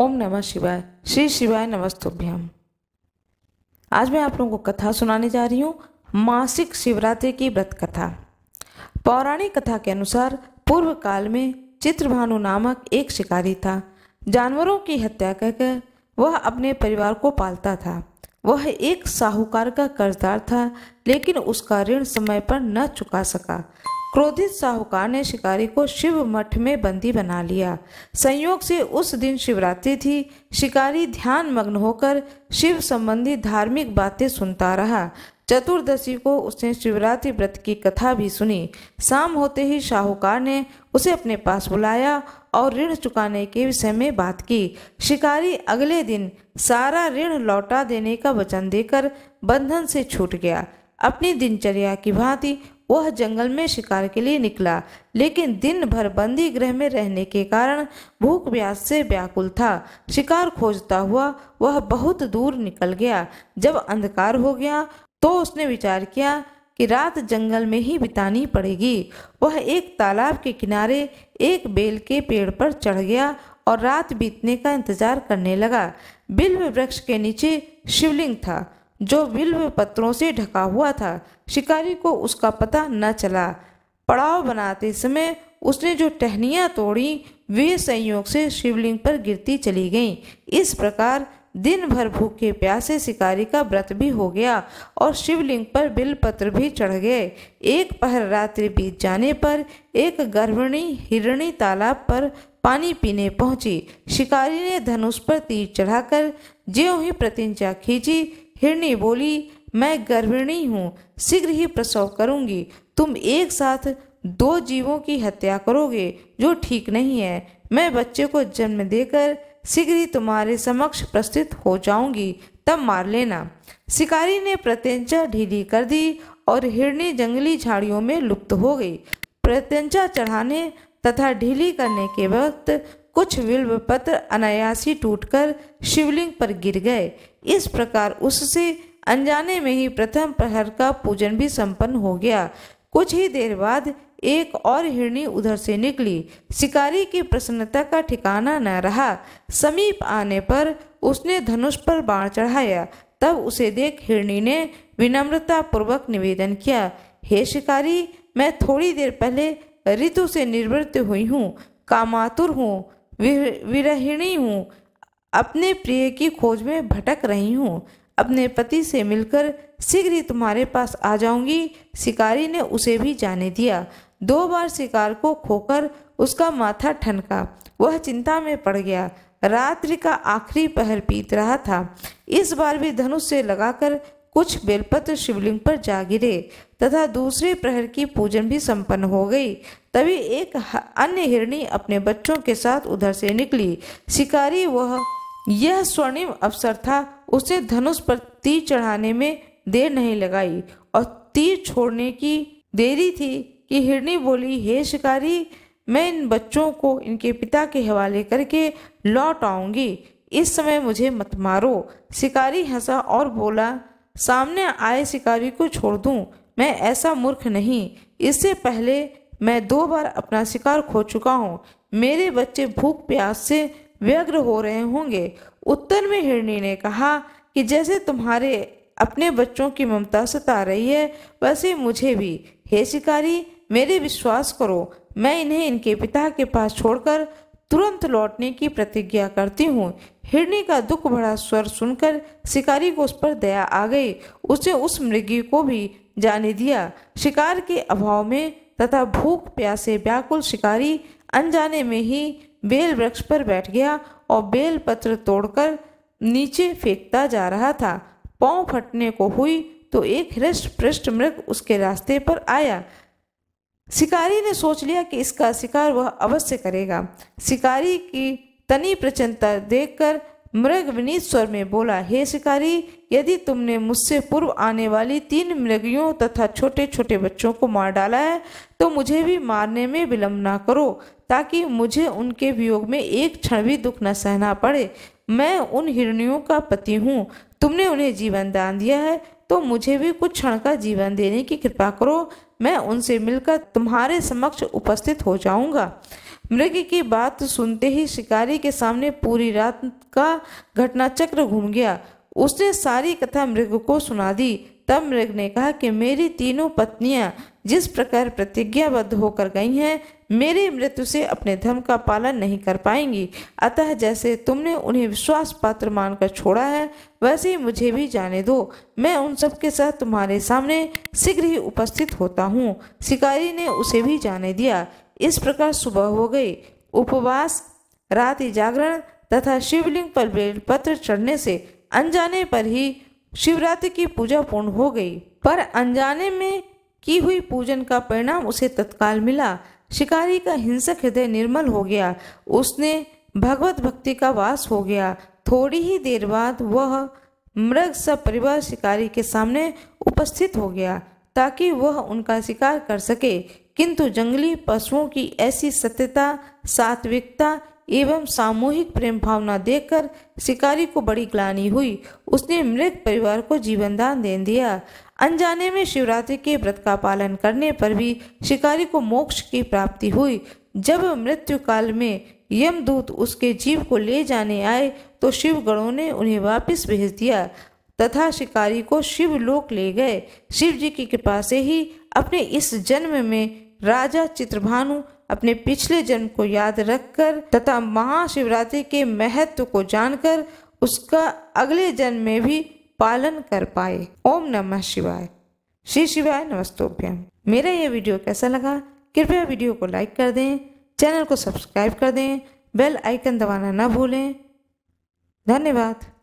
ओम नमः शिवाय श्री शिवाय नमस्तुभ्यम आज मैं आप लोगों को कथा सुनाने जा रही हूँ मासिक शिवरात्रि की व्रत कथा पौराणिक कथा के अनुसार पूर्व काल में चित्रभानु नामक एक शिकारी था जानवरों की हत्या करके वह अपने परिवार को पालता था वह एक साहूकार का कर्जदार था लेकिन उसका ऋण समय पर न चुका सका क्रोधित साहूकार ने शिकारी को शिव मठ में बंदी बना लिया संयोग से उस दिन शिवरात्रि थी शिकारी ध्यान मग्न होकर शिव संबंधी धार्मिक बातें सुनता रहा चतुर्दशी को उसने शिवरात्रि व्रत की कथा भी सुनी शाम होते ही शाहूकार ने उसे अपने पास बुलाया और ऋण चुकाने के विषय में बात की शिकारी अगले दिन सारा ऋण लौटा देने का वचन देकर बंधन से छूट गया अपनी दिनचर्या की भांति वह जंगल में शिकार के लिए निकला लेकिन दिन भर बंदी गृह में रहने के कारण भूख व्यास से व्याकुल था शिकार खोजता हुआ वह बहुत दूर निकल गया जब अंधकार हो गया तो उसने विचार किया कि रात जंगल में ही बितानी पड़ेगी वह एक तालाब के किनारे एक बेल के पेड़ पर चढ़ गया और रात बीतने का इंतजार करने लगा बिल्व वृक्ष के नीचे शिवलिंग था जो बिल्व पत्रों से ढका हुआ था शिकारी को उसका पता न चला पड़ाव बनाते समय उसने जो टहनियाँ तोड़ी वे संयोग से शिवलिंग पर गिरती चली गईं इस प्रकार दिन भर भूखे प्यासे शिकारी का व्रत भी हो गया और शिवलिंग पर बिलपत्र भी चढ़ गए एक पहर रात्रि बीत जाने पर एक गर्भिणी हिरणी तालाब पर पानी पीने पहुंची शिकारी ने धनुष पर तीर चढ़ाकर ज्यों ही प्रतिंजा खींची हिरणी बोली मैं गर्भिणी हूँ शीघ्र ही प्रसव करूँगी तुम एक साथ दो जीवों की हत्या करोगे जो ठीक नहीं है मैं बच्चे को जन्म देकर शीघ्र ही तुम्हारे समक्ष प्रस्तुत हो जाऊंगी तब मार लेना शिकारी ने प्रत्यंचा ढीली कर दी और हिरणी जंगली झाड़ियों में लुप्त हो गई प्रत्यंचा चढ़ाने तथा ढीली करने के वक्त कुछ विल्व पत्र अनायासी टूटकर शिवलिंग पर गिर गए इस प्रकार उससे अनजाने में ही प्रथम प्रहर का पूजन भी संपन्न हो गया कुछ ही देर बाद एक और हिरणी उधर से निकली शिकारी की प्रसन्नता का ठिकाना न रहा समीप आने पर उसने धनुष पर बाण चढ़ाया तब उसे देख हिरणी ने विनम्रता पूर्वक निवेदन किया हे शिकारी मैं थोड़ी देर पहले ऋतु से निवृत्त हुई हूँ कामातुर हूँ विरहिणी हूँ अपने प्रिय की खोज में भटक रही हूँ अपने पति से मिलकर शीघ्र ही तुम्हारे पास आ जाऊंगी शिकारी ने उसे भी जाने दिया दो बार शिकार को खोकर उसका माथा ठनका वह चिंता में पड़ गया रात्रि का आखिरी पहर पीत रहा था इस बार भी धनुष से लगाकर कुछ बेलपत्र शिवलिंग पर जा गिरे तथा दूसरे प्रहर की पूजन भी संपन्न हो गई तभी एक अन्य हिरणी अपने बच्चों के साथ उधर से निकली शिकारी वह यह स्वर्णिम अवसर था उसे धनुष पर तीर चढ़ाने में देर नहीं लगाई और तीर छोड़ने की देरी थी कि हिरणी बोली हे शिकारी मैं इन बच्चों को इनके पिता के हवाले करके लौट आऊंगी इस समय मुझे मत मारो शिकारी हंसा और बोला सामने आए शिकारी को छोड़ दूं मैं ऐसा मूर्ख नहीं इससे पहले मैं दो बार अपना शिकार खो चुका हूँ मेरे बच्चे भूख प्यास से व्यग्र हो रहे होंगे उत्तर में हिरणी ने कहा कि जैसे तुम्हारे अपने बच्चों की ममता सता रही है वैसे मुझे भी हे शिकारी मेरे विश्वास करो मैं इन्हें इनके पिता के पास छोड़कर तुरंत लौटने की प्रतिज्ञा करती हूँ हिरणी का दुख भरा स्वर सुनकर शिकारी को उस पर दया आ गई उसने उस मृगी को भी जाने दिया शिकार के अभाव में तथा भूख प्यासे व्याकुल शिकारी अनजाने में ही बेल वृक्ष पर बैठ गया और बेल पत्र तोड़कर नीचे फेंकता जा रहा था पाँव फटने को हुई तो एक हृष्ट पृष्ठ मृग उसके रास्ते पर आया शिकारी ने सोच लिया कि इसका शिकार वह अवश्य करेगा शिकारी की तनी प्रचन्नता देखकर मृग विनीत स्वर में बोला हे शिकारी यदि तुमने मुझसे पूर्व आने वाली तीन मृगियों तथा छोटे छोटे बच्चों को मार डाला है तो मुझे भी मारने में विलम्ब ना करो ताकि मुझे उनके वियोग में एक क्षण भी दुख न सहना पड़े मैं उन हिरणियों का पति हूँ तुमने उन्हें जीवन दान दिया है तो मुझे भी कुछ क्षण का जीवन देने की कृपा करो मैं उनसे मिलकर तुम्हारे समक्ष उपस्थित हो जाऊंगा मृग की बात तो सुनते ही शिकारी के सामने पूरी रात का घटनाचक्र घूम गया उसने सारी कथा मृग को सुना दी तब मृग ने कहा कि मेरी तीनों पत्नियां जिस प्रकार प्रतिज्ञाबद्ध होकर गई हैं मेरे मृत्यु से अपने धर्म का पालन नहीं कर पाएंगी अतः जैसे तुमने उन्हें विश्वास पात्र मानकर छोड़ा है वैसे ही मुझे भी जाने दो मैं उन सब के साथ तुम्हारे सामने शीघ्र ही उपस्थित होता हूँ शिकारी ने उसे भी जाने दिया इस प्रकार सुबह हो गई उपवास रात जागरण तथा शिवलिंग पर बेलपत्र चढ़ने से अनजाने पर ही शिवरात्रि की पूजा पूर्ण हो गई पर अनजाने में की हुई पूजन का परिणाम उसे तत्काल मिला शिकारी का हिंसक हृदय निर्मल हो गया उसने भगवत भक्ति का वास हो गया थोड़ी ही देर बाद वह मृग सब परिवार शिकारी के सामने उपस्थित हो गया ताकि वह उनका शिकार कर सके किंतु जंगली पशुओं की ऐसी सत्यता सात्विकता एवं सामूहिक प्रेम भावना देखकर शिकारी को बड़ी ग्लानी हुई उसने मृत परिवार को जीवनदान दे दिया अनजाने में शिवरात्रि के व्रत का पालन करने पर भी शिकारी को मोक्ष की प्राप्ति हुई जब मृत्यु काल में यमदूत उसके जीव को ले जाने आए तो शिवगणों ने उन्हें वापस भेज दिया तथा शिकारी को शिवलोक ले गए शिव जी की कृपा से ही अपने इस जन्म में राजा चित्रभानु अपने पिछले जन्म को याद रखकर तथा महाशिवरात्रि के महत्व को जानकर उसका अगले जन्म में भी पालन कर पाए ओम नमः शिवाय श्री शिवाय नमस्तोभ्यम मेरा यह वीडियो कैसा लगा कृपया वीडियो को लाइक कर दें चैनल को सब्सक्राइब कर दें बेल आइकन दबाना ना भूलें धन्यवाद